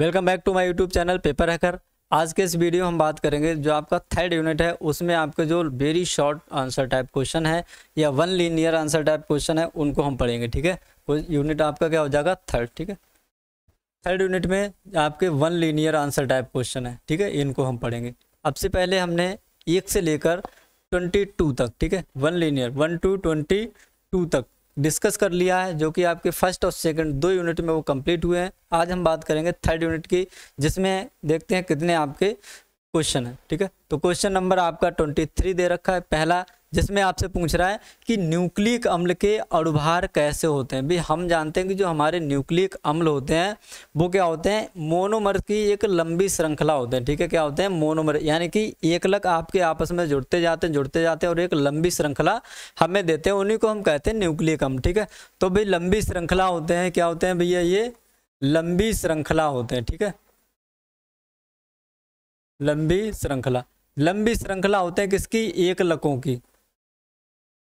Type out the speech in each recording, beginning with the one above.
welcome back to my YouTube channel Paper Hacker आज के इस वीडियो हम बात करेंगे जो आपका थर्ड यूनिट है उसमें आपके जो very short answer type question है या one linear answer type question है उनको हम पढ़ेंगे ठीक है यूनिट आपका क्या हो जाएगा थर्ड ठीक है थर्ड यूनिट में आपके one linear answer type question है ठीक है इनको हम पढ़ेंगे अब से पहले हमने एक से लेकर ट्वेंटी टू तक ठीक है one linear one two twenty two तक डिस्कस कर लिया है जो कि आपके फर्स्ट और सेकंड दो यूनिट में वो कंप्लीट हुए हैं आज हम बात करेंगे थर्ड यूनिट की जिसमें देखते हैं कितने आपके क्वेश्चन है ठीक है तो क्वेश्चन नंबर आपका ट्वेंटी थ्री दे रखा है पहला जिसमें आपसे पूछ रहा है कि न्यूक्लिक अम्ल के अणुभार कैसे होते हैं भाई हम जानते हैं कि जो हमारे न्यूक्लिक अम्ल होते हैं वो क्या होते हैं मोनोमर की एक लंबी श्रृंखला होते हैं ठीक है क्या होते हैं मोनोमर यानी कि एक लक आपके आपस में जुड़ते जाते हैं जुड़ते जाते हैं और एक लंबी श्रृंखला हमें देते हैं उन्हीं को हम कहते हैं न्यूक्लिक अम्ल ठीक है तो भाई लंबी श्रृंखला होते हैं क्या होते हैं भैया ये लंबी श्रृंखला होते हैं ठीक है लंबी श्रृंखला लंबी श्रृंखला होते हैं किसकी एक लकों की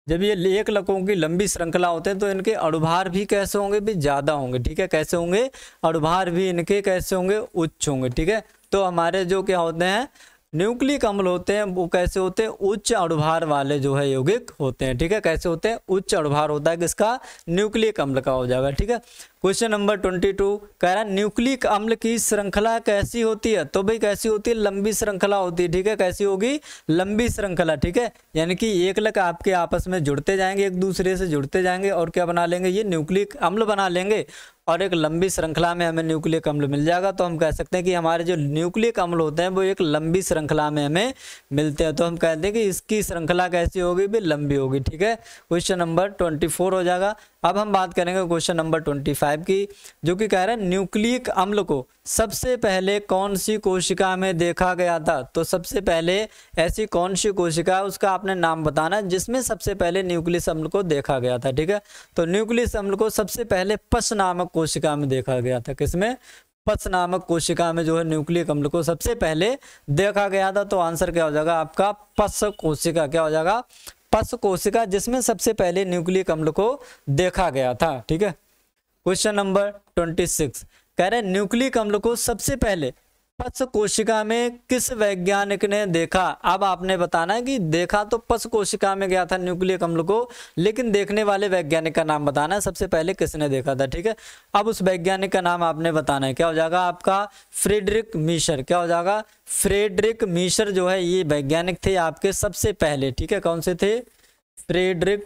जब ये एक लकों की लंबी श्रृंखला होते हैं तो इनके अड़ुभार भी कैसे होंगे भी ज़्यादा होंगे ठीक है कैसे होंगे अड़ुभार भी इनके कैसे होंगे उच्च होंगे ठीक है तो हमारे जो क्या होते हैं न्यूक्लिक अम्ल होते हैं वो कैसे होते हैं उच्च अणुभार वाले जो है यौगिक होते हैं ठीक है कैसे होते हैं उच्च अणुभार होता है किसका न्यूक्लिक अम्ल का हो जाएगा ठीक है क्वेश्चन नंबर ट्वेंटी टू कह रहा है न्यूक्लिक अम्ल की श्रृंखला कैसी होती है तो भाई कैसी होती है लंबी श्रृंखला होती है ठीक है कैसी होगी लंबी श्रृंखला ठीक है यानी कि एक लक आपके आपस में जुड़ते जाएंगे एक दूसरे से जुड़ते जाएंगे और क्या बना लेंगे ये न्यूक्लिक अम्ल बना लेंगे और एक लंबी श्रृंखला में हमें न्यूक्लियक अम्ल मिल जाएगा तो हम कह सकते हैं कि हमारे जो न्यूक्लियक अम्ल होते हैं वो एक लंबी श्रृंखला में हमें मिलते हैं तो हम कहते हैं कि इसकी श्रृंखला कैसी होगी भी लंबी होगी ठीक है क्वेश्चन नंबर ट्वेंटी हो जाएगा अब हम बात करेंगे क्वेश्चन नंबर ट्वेंटी फाइव की जो कि कह रहा है न्यूक्लिक अम्ल को सबसे पहले कौन सी कोशिका में देखा गया था तो सबसे पहले ऐसी कौन सी कोशिका है उसका आपने नाम बताना जिसमें सबसे पहले न्यूक्लियस अम्ल को देखा गया था ठीक है तो न्यूक्लियस अम्ल को सबसे पहले पश नामक कोशिका में देखा गया था किसमें पस नामक कोशिका में जो है न्यूक्लियर अम्ल को सबसे पहले देखा गया था तो आंसर क्या हो जाएगा आपका पस कोशिका क्या हो जाएगा पशु कोशिका जिसमें सबसे पहले न्यूक्लियर अम्ल को देखा गया था ठीक है क्वेश्चन नंबर ट्वेंटी सिक्स कह रहे न्यूक्लियर अम्ल को सबसे पहले पस कोशिका में किस वैज्ञानिक ने देखा अब आपने बताना है कि देखा तो पस कोशिका में गया था न्यूक्लियर कम्ल को लेकिन देखने वाले वैज्ञानिक का नाम बताना है सबसे पहले किसने देखा था ठीक है अब उस वैज्ञानिक का नाम आपने बताना है क्या हो जाएगा आपका फ्रेडरिक मीशर क्या हो जाएगा फ्रेडरिक मीशर जो है ये वैज्ञानिक थे आपके सबसे पहले ठीक है कौन से थे फ्रेडरिक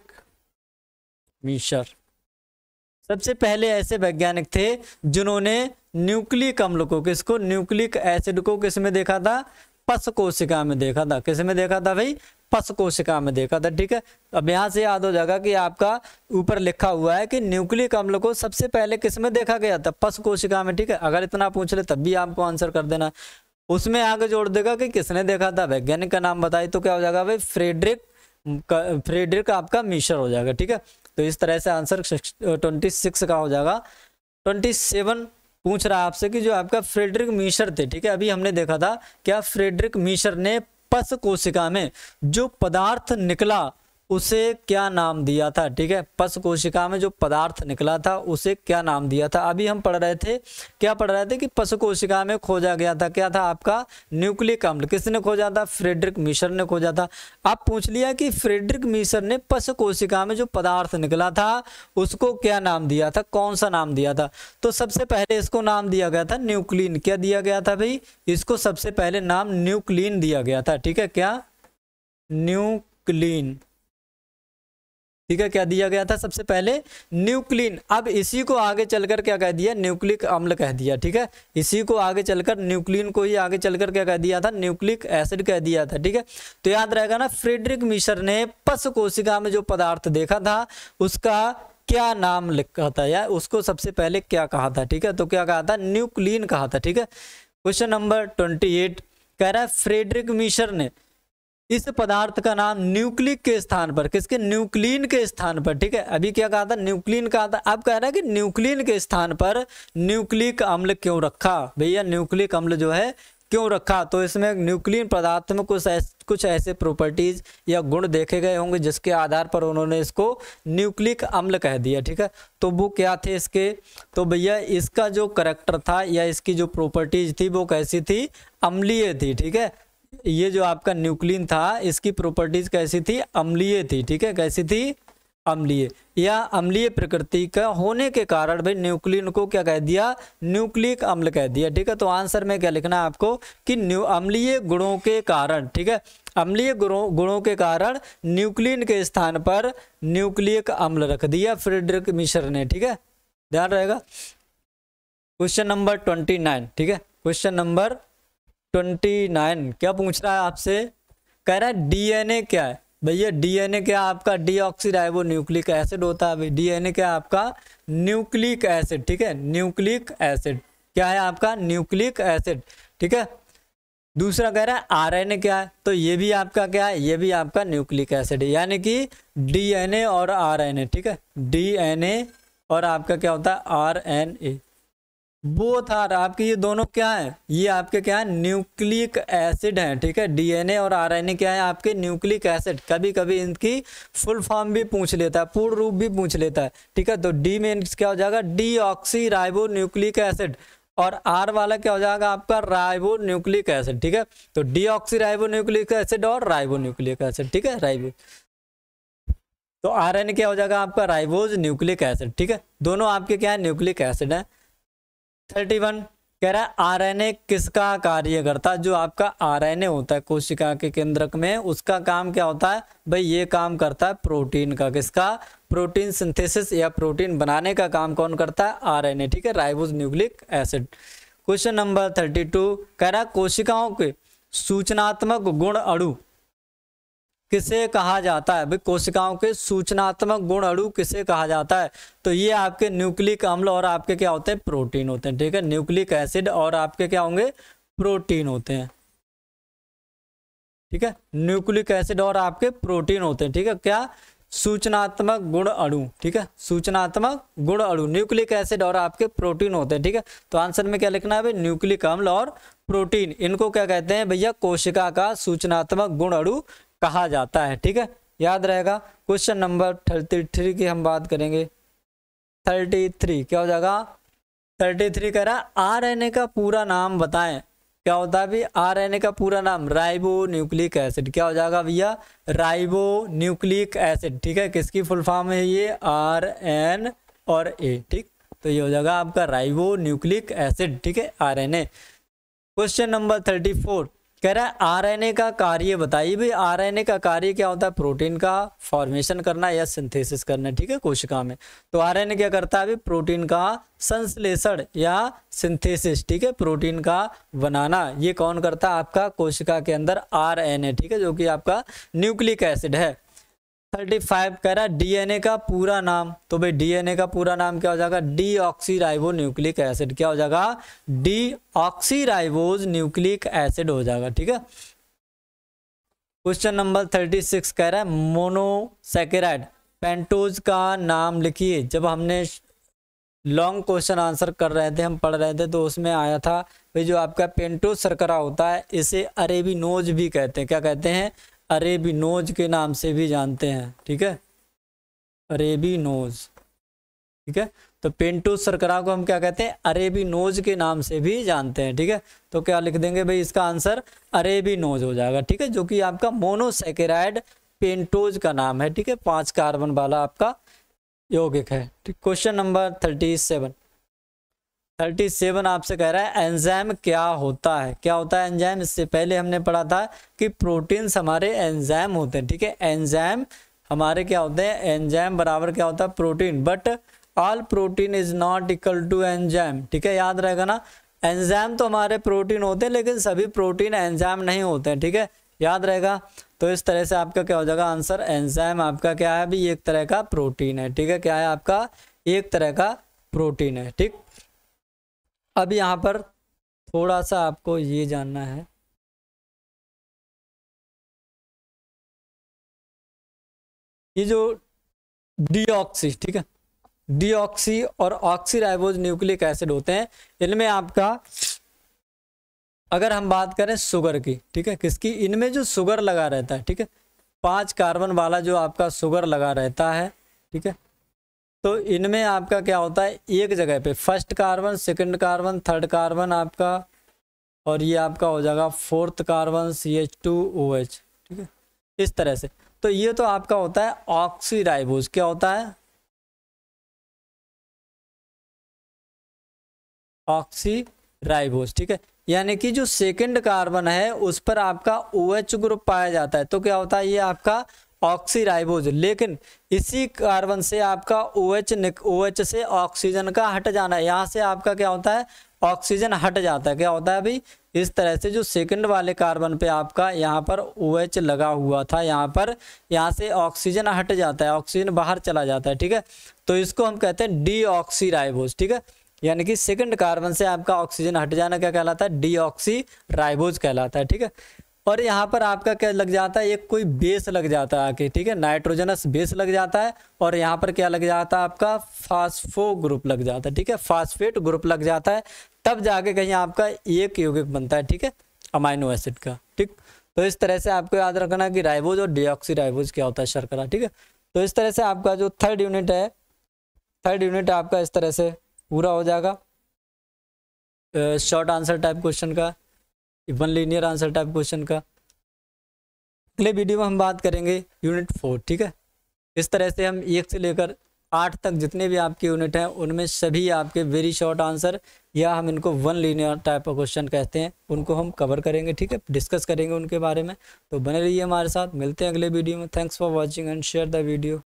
मीशर सबसे पहले ऐसे वैज्ञानिक थे जिन्होंने न्यूक्लिक अम्ल को किसको न्यूक्लिक एसिड को किस में देखा था पस कोशिका में देखा था किस में देखा था भाई पस कोशिका में देखा था ठीक है अब यहां से याद हो जाएगा कि आपका ऊपर लिखा हुआ है कि न्यूक्लिक अम्ल को सबसे पहले किस में देखा गया था पस कोशिका में ठीक है अगर इतना पूछ ले तब भी आपको आंसर कर देना उसमें आगे जोड़ देगा कि किसने देखा था वैज्ञानिक का नाम बताए तो क्या हो जाएगा भाई फ्रेडरिक फ्रेडरिक आपका मिशर हो जाएगा ठीक है तो इस तरह से आंसर ट्वेंटी सिक्स का हो जाएगा ट्वेंटी सेवन पूछ रहा है आपसे कि जो आपका फ्रेडरिक मिशर थे ठीक है अभी हमने देखा था क्या फ्रेडरिक मिशर ने पस कोशिका में जो पदार्थ निकला उसे क्या नाम दिया था ठीक है पश कोशिका में जो पदार्थ निकला था उसे क्या नाम दिया था अभी हम पढ़ रहे थे क्या पढ़ रहे थे कि पशु कोशिका में खोजा गया था क्या था आपका न्यूक्लिक अम्ल किसने खोजा था फ्रेडरिक मिशर ने खोजा था अब पूछ लिया कि फ्रेडरिक मिशर ने पशु कोशिका में जो पदार्थ निकला था उसको क्या नाम दिया था कौन सा नाम दिया था तो सबसे पहले इसको नाम दिया गया था न्यूक्लिन क्या दिया गया था भाई इसको सबसे पहले नाम न्यूक्लिन दिया गया था ठीक है क्या न्यूक्लिन ठीक है क्या दिया गया था सबसे पहले न्यूक्लिन अब इसी को आगे चलकर क्या कह दिया न्यूक्लिक अम्ल कह दिया ठीक है इसी को आगे चलकर न्यूक्लिन को ही आगे चलकर क्या कह दिया था न्यूक्लिक एसिड कह दिया था ठीक है तो याद रहेगा ना फ्रेडरिक मिशर ने पशु कोशिका में जो पदार्थ देखा था उसका क्या नाम लिखा था या उसको सबसे पहले क्या कहा था ठीक है तो क्या कहा था न्यूक्लिन कहा था ठीक है क्वेश्चन नंबर ट्वेंटी एट कह रहा है फ्रेडरिक मिशर ने इस पदार्थ का नाम न्यूक्लिक के स्थान पर किसके न्यूक्लीन के स्थान पर ठीक है अभी क्या कहा था न्यूक्लीन कहा था अब कह रहा है कि न्यूक्लीन के स्थान पर न्यूक्लिक अम्ल क्यों रखा भैया न्यूक्लिक अम्ल जो है क्यों रखा तो इसमें न्यूक्लियन पदार्थ में कुछ ऐस, कुछ ऐसे प्रॉपर्टीज या गुण देखे गए होंगे जिसके आधार पर उन्होंने इसको न्यूक्लिक अम्ल कह दिया ठीक है तो वो क्या थे इसके तो भैया इसका जो करेक्टर था या इसकी जो प्रॉपर्टीज थी वो कैसी थी अम्लीय थी ठीक है ये जो आपका न्यूक्लिन था इसकी प्रॉपर्टीज कैसी थी अम्लीय थी ठीक है कैसी थी अम्लीय या अम्लीय प्रकृति का होने के कारण भाई न्यूक्लिन को क्या कह दिया न्यूक्लिक अम्ल कह दिया ठीक है तो आंसर में क्या लिखना है आपको कि अम्लीय गुणों के कारण ठीक है अम्लीय गुणों गुणों के कारण न्यूक्लिन के स्थान पर न्यूक्लियक अम्ल रख दिया फ्रेडरिक मिश्र ने ठीक है ध्यान रहेगा क्वेश्चन नंबर ट्वेंटी नाइन ठीक है क्वेश्चन नंबर ट्वेंटी नाइन क्या पूछ रहा है आपसे कह रहा है डीएनए क्या है भैया डीएनए क्या आपका डीऑक्सीराइबो न्यूक्लिक एसिड होता है भाई डीएनए क्या आपका न्यूक्लिक एसिड ठीक है न्यूक्लिक एसिड क्या है आपका न्यूक्लिक एसिड ठीक है दूसरा कह रहा है आरएनए क्या है तो ये भी आपका क्या है ये भी आपका न्यूक्लिक एसिड है यानी कि डीएनए और आरएनए ठीक है डीएनए और आपका क्या होता है ए बोथ आर आपके ये दोनों क्या है ये आपके क्या है न्यूक्लिक एसिड है ठीक है डीएनए और आरएनए क्या है आपके न्यूक्लिक एसिड कभी कभी इनकी फुल फॉर्म भी पूछ लेता है पूर्ण रूप भी पूछ लेता है ठीक है तो डी में क्या हो जाएगा ribo nucleic acid और आर वाला क्या हो जाएगा आपका राइबो न्यूक्लिक एसिड ठीक है तो ribo nucleic acid और राइबो न्यूक्लिक एसिड ठीक है राइबो तो आर क्या हो जाएगा आपका राइबोज न्यूक्लिक एसिड ठीक है दोनों आपके क्या है न्यूक्लिक एसिड है थर्टी वन कह रहा है आरएनए किसका कार्य करता है जो आपका आरएनए होता है कोशिका के केंद्रक में उसका काम क्या होता है भाई ये काम करता है प्रोटीन का किसका प्रोटीन सिंथेसिस या प्रोटीन बनाने का काम कौन करता है आरएनए ठीक है ribose nucleic acid question number thirty two कह रहा है कोशिकाओं के सूचनात्मक गुण अड़ु किसे कहा जाता है भाई कोशिकाओं के सूचनात्मक गुण अणु किसे कहा जाता है तो ये आपके न्यूक्लिक अम्ल और आपके क्या होते हैं प्रोटीन होते हैं ठीक है न्यूक्लिक एसिड और आपके क्या होंगे प्रोटीन होते हैं ठीक है न्यूक्लिक एसिड और आपके प्रोटीन होते हैं ठीक है क्या सूचनात्मक गुण अणु ठीक है सूचनात्मक गुण अणु न्यूक्लिक एसिड और आपके प्रोटीन होते हैं ठीक है तो आंसर में क्या लिखना है भाई न्यूक्लिक अम्ल और प्रोटीन इनको क्या कहते हैं भैया कोशिका का सूचनात्मक गुण अणु कहा जाता है ठीक है याद रहेगा क्वेश्चन नंबर थर्टी थ्री की हम बात करेंगे थर्टी थ्री क्या हो जाएगा थर्टी थ्री कह रहा है आर एन ए का पूरा नाम बताएं क्या होता है भाई आर एन ए का पूरा नाम राइबो न्यूक्लिक एसिड क्या हो जाएगा भैया राइबो न्यूक्लिक एसिड ठीक है किसकी फुल फॉर्म है ये आर एन और ए ठीक तो ये हो जाएगा आपका राइबो न्यूक्लिक एसिड ठीक है R N A question number thirty four कह रहा है आरएनए का कार्य बताइए भाई आरएनए का कार्य क्या होता है प्रोटीन का फॉर्मेशन करना या सिंथेसिस करना ठीक है कोशिका में तो आरएनए क्या करता है भाई प्रोटीन का संश्लेषण या सिंथेसिस ठीक है प्रोटीन का बनाना ये कौन करता है आपका कोशिका के अंदर आरएनए ठीक है जो कि आपका न्यूक्लिक एसिड है थर्टी फाइव कह रहा है डीएनए का पूरा नाम तो भाई डीएनए का पूरा नाम क्या हो जाएगा डी ऑक्सीराइबो न्यूक्लिक एसिड क्या हो जाएगा डी ऑक्सीराइबोज न्यूक्लिक एसिड हो जाएगा ठीक है क्वेश्चन नंबर थर्टी सिक्स कह रहा है मोनोसेकेराइड पेंटोज का नाम लिखिए जब हमने लॉन्ग क्वेश्चन आंसर कर रहे थे हम पढ़ रहे थे तो उसमें आया था भाई जो आपका पेंटोज सरकरा होता है इसे अरेबी नोज भी कहते हैं क्या कहते हैं नोज के नाम से भी जानते हैं ठीक है अरेबी नोज ठीक है तो पेंटो सरकरा को हम क्या कहते हैं अरेबी नोज के नाम से भी जानते हैं ठीक है तो क्या लिख देंगे भाई इसका आंसर अरेबी नोज हो जाएगा ठीक है जो कि आपका मोनोसेकेराइड पेंटोज का नाम है ठीक है पांच कार्बन वाला आपका यौगिक है ठीक question number thirty seven thirty seven आपसे कह रहा है एंजाइम क्या होता है क्या होता है एंजाइम इससे पहले हमने पढ़ा था कि प्रोटीन्स हमारे एंजाइम होते हैं ठीक है एंजाइम हमारे क्या होते हैं एंजाइम बराबर क्या होता है protein but all protein is not equal to enzyme ठीक है याद रहेगा ना एंजाइम तो हमारे प्रोटीन होते हैं लेकिन सभी प्रोटीन एंजाइम नहीं होते हैं ठीक है याद रहेगा तो इस तरह से आपका क्या हो जाएगा आंसर एंजाइम आपका क्या है अभी एक तरह का प्रोटीन है ठीक है क्या है आपका एक तरह का प्रोटीन है ठीक अब यहाँ पर थोड़ा सा आपको ये जानना है ये जो डीऑक्सी ठीक है डीऑक्सी और ऑक्सीराइबोज न्यूक्लिक एसिड होते हैं इनमें आपका अगर हम बात करें शुगर की ठीक है किसकी इनमें जो शुगर लगा रहता है ठीक है पांच कार्बन वाला जो आपका शुगर लगा रहता है ठीक है तो इनमें आपका क्या होता है एक जगह पे first carbon second carbon third carbon आपका और ये आपका हो जाएगा fourth carbon C H two O H ठीक है इस तरह से तो ये तो आपका होता है ऑक्सीडाइबोज क्या होता है ऑक्सीराइबोज ठीक है यानी कि जो सेकंड कार्बन है उस पर आपका ओ OH ग्रुप पाया जाता है तो क्या होता है ये आपका ऑक्सीराइबोज लेकिन इसी कार्बन से आपका ओ एच ओ एच से ऑक्सीजन का हट जाना है यहाँ से आपका क्या होता है ऑक्सीजन हट जाता है क्या होता है अभी इस तरह से जो सेकंड वाले कार्बन पे आपका यहाँ पर ओ OH लगा हुआ था यहाँ पर यहाँ से ऑक्सीजन हट जाता है ऑक्सीजन बाहर चला जाता है ठीक है तो इसको हम कहते हैं डी ऑक्सीराइबोज ठीक है यानी कि सेकंड कार्बन से आपका ऑक्सीजन हट जाना क्या कहलाता है डी ऑक्सी राइबोज कहलाता है ठीक है और यहाँ पर आपका क्या लग जाता है एक कोई बेस लग जाता है आके ठीक है नाइट्रोजनस बेस लग जाता है और यहाँ पर क्या लग जाता है आपका फास्फो ग्रुप लग जाता है ठीक है फास्फेट ग्रुप लग जाता है तब जाके कहीं आपका एक यौगिक बनता है ठीक है अमाइनो एसिड का ठीक तो इस तरह से आपको याद रखना कि राइबोज और डिऑक्सी राइबोज क्या होता है शर्करा ठीक है तो इस तरह से आपका जो थर्ड यूनिट है थर्ड यूनिट आपका इस तरह से पूरा हो जाएगा शॉर्ट आंसर टाइप क्वेश्चन का even linear answer type question का अगले वीडियो में हम बात करेंगे यूनिट फोर ठीक है इस तरह से हम एक से लेकर आठ तक जितने भी आपके यूनिट हैं उनमें सभी आपके वेरी शॉर्ट आंसर या हम इनको वन लीनियर टाइप का क्वेश्चन कहते हैं उनको हम कवर करेंगे ठीक है डिस्कस करेंगे उनके बारे में तो बने रहिए हमारे साथ मिलते हैं अगले वीडियो में thanks for watching and share the video